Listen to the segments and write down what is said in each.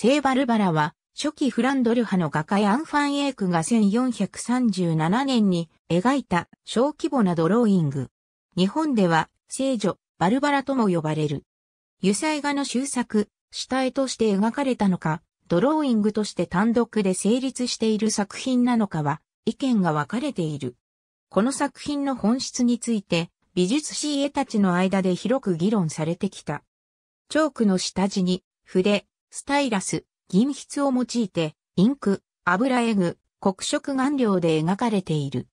聖バルバラは、初期フランドル派の画家ヤン・ファン・エークが1437年に描いた小規模なドローイング。日本では聖女、バルバラとも呼ばれる。油彩画の修作、主体として描かれたのか、ドローイングとして単独で成立している作品なのかは意見が分かれている。この作品の本質について美術師絵たちの間で広く議論されてきた。チョークの下地に筆、スタイラス、銀筆を用いて、インク、油絵具、黒色顔料で描かれている。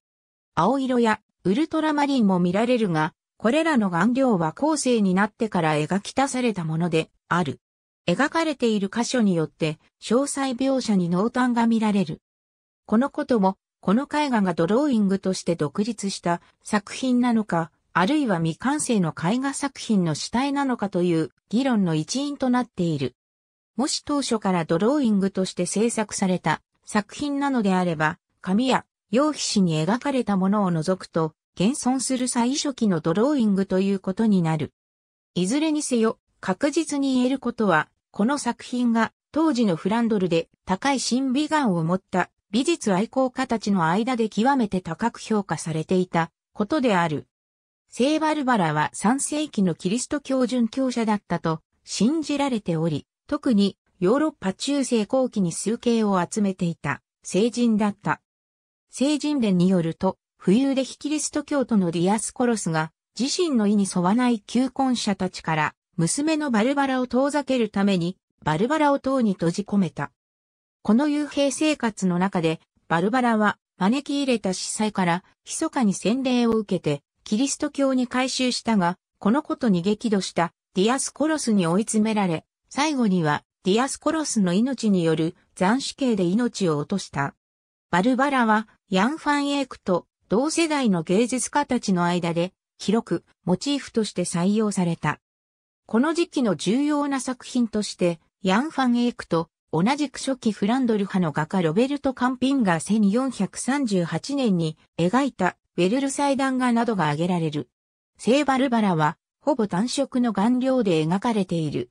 青色やウルトラマリンも見られるが、これらの顔料は後世になってから描き足されたものである。描かれている箇所によって詳細描写に濃淡が見られる。このことも、この絵画がドローイングとして独立した作品なのか、あるいは未完成の絵画作品の主体なのかという議論の一因となっている。もし当初からドローイングとして制作された作品なのであれば、紙や用皮紙に描かれたものを除くと、現存する最初期のドローイングということになる。いずれにせよ、確実に言えることは、この作品が当時のフランドルで高い審美眼を持った美術愛好家たちの間で極めて高く評価されていたことである。聖バルバラは3世紀のキリスト教殉教者だったと信じられており、特にヨーロッパ中世後期に数形を集めていた聖人だった。聖人伝によると、富裕で非キリスト教徒のディアスコロスが自身の意に沿わない求婚者たちから娘のバルバラを遠ざけるためにバルバラを塔に閉じ込めた。この幽閉生活の中でバルバラは招き入れた司祭から密かに洗礼を受けてキリスト教に改宗したが、このことに激怒したディアスコロスに追い詰められ、最後にはディアスコロスの命による斬死刑で命を落とした。バルバラはヤン・ファン・エイクと同世代の芸術家たちの間で広くモチーフとして採用された。この時期の重要な作品としてヤン・ファン・エイクと同じく初期フランドル派の画家ロベルト・カンピンが1438年に描いたウェルル祭壇画などが挙げられる。聖バルバラはほぼ単色の顔料で描かれている。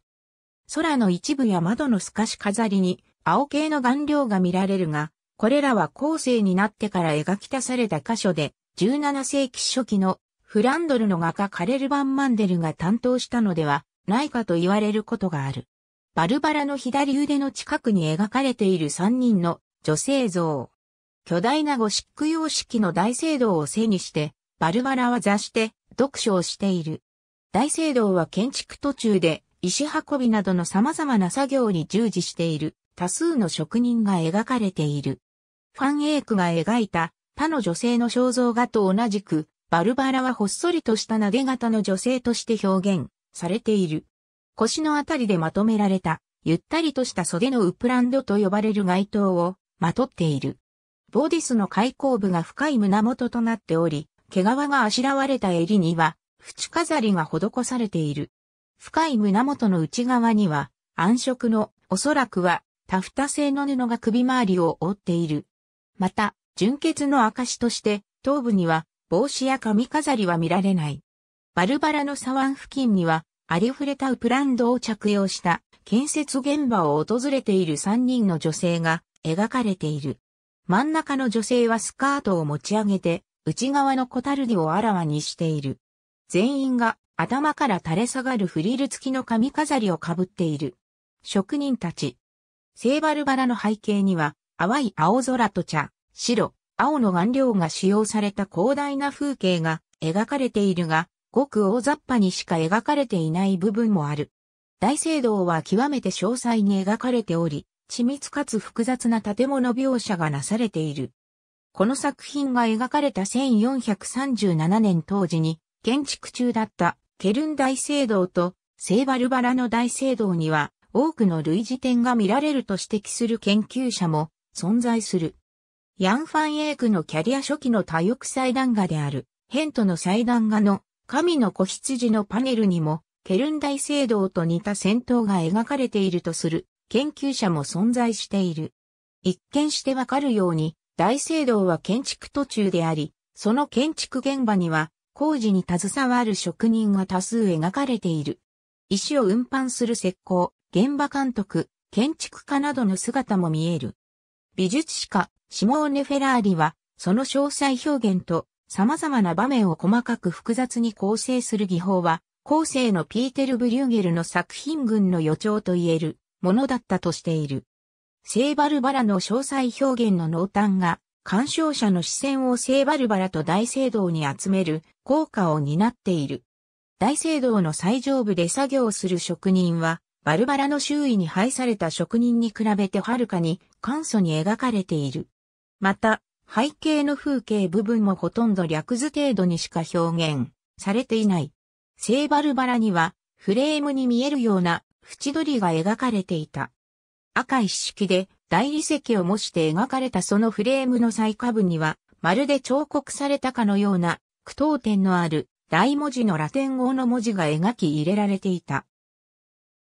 空の一部や窓の透かし飾りに青系の顔料が見られるが、これらは後世になってから描き足された箇所で、17世紀初期のフランドルの画家カレル・バン・マンデルが担当したのではないかと言われることがある。バルバラの左腕の近くに描かれている3人の女性像。巨大なゴシック様式の大聖堂を背にして、バルバラは座して読書をしている。大聖堂は建築途中で石運びなどの様々な作業に従事している多数の職人が描かれている。ファン・エイクが描いた他の女性の肖像画と同じく、バルバラはほっそりとした投げ型の女性として表現されている。腰のあたりでまとめられた、ゆったりとした袖のウプランドと呼ばれる街灯をまとっている。ボディスの開口部が深い胸元となっており、毛皮があしらわれた襟には、縁飾りが施されている。深い胸元の内側には暗色のおそらくはタフタ製の布が首周りを覆っている。また、純血の証として頭部には帽子や髪飾りは見られない。バルバラの左腕付近にはありふれたウプランドを着用した建設現場を訪れている3人の女性が描かれている。真ん中の女性はスカートを持ち上げて内側の小樽ルをあらわにしている。全員が頭から垂れ下がるフリル付きの髪飾りをかぶっている。職人たち。セーバルバラの背景には、淡い青空と茶、白、青の顔料が使用された広大な風景が描かれているが、ごく大雑把にしか描かれていない部分もある。大聖堂は極めて詳細に描かれており、緻密かつ複雑な建物描写がなされている。この作品が描かれた1437年当時に、建築中だったケルン大聖堂と聖バルバラの大聖堂には多くの類似点が見られると指摘する研究者も存在する。ヤン・ファン・エイクのキャリア初期の多翼祭壇画であるヘントの祭壇画の神の子羊のパネルにもケルン大聖堂と似た戦闘が描かれているとする研究者も存在している。一見してわかるように大聖堂は建築途中であり、その建築現場には工事に携わる職人が多数描かれている。石を運搬する石膏、現場監督、建築家などの姿も見える。美術史家、シモーネ・フェラーリは、その詳細表現と様々な場面を細かく複雑に構成する技法は、後世のピーテル・ブリューゲルの作品群の予兆と言えるものだったとしている。聖バルバラの詳細表現の濃淡が、鑑賞者の視線を聖バルバラと大聖堂に集める効果を担っている。大聖堂の最上部で作業する職人は、バルバラの周囲に配された職人に比べてはるかに簡素に描かれている。また、背景の風景部分もほとんど略図程度にしか表現されていない。聖バルバラにはフレームに見えるような縁取りが描かれていた。赤一式で大理石を模して描かれたそのフレームの最下部にはまるで彫刻されたかのような句読点のある大文字のラテン語の文字が描き入れられていた。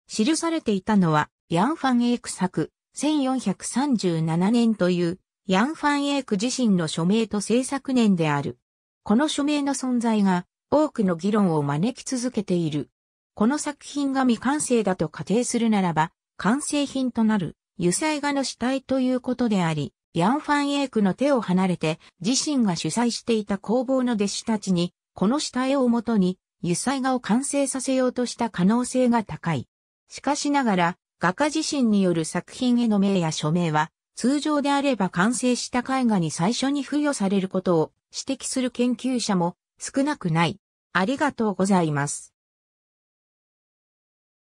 記されていたのは、ヤン・ファン・エイク作、1437年という、ヤン・ファン・エイク自身の署名と制作年である。この署名の存在が、多くの議論を招き続けている。この作品が未完成だと仮定するならば、完成品となる、油彩画の主体ということであり、ヤン・ファン・エイクの手を離れて、自身が主催していた工房の弟子たちに、この下絵をもとに、油彩画を完成させようとした可能性が高い。しかしながら、画家自身による作品への名や署名は、通常であれば完成した絵画に最初に付与されることを指摘する研究者も少なくない。ありがとうございます。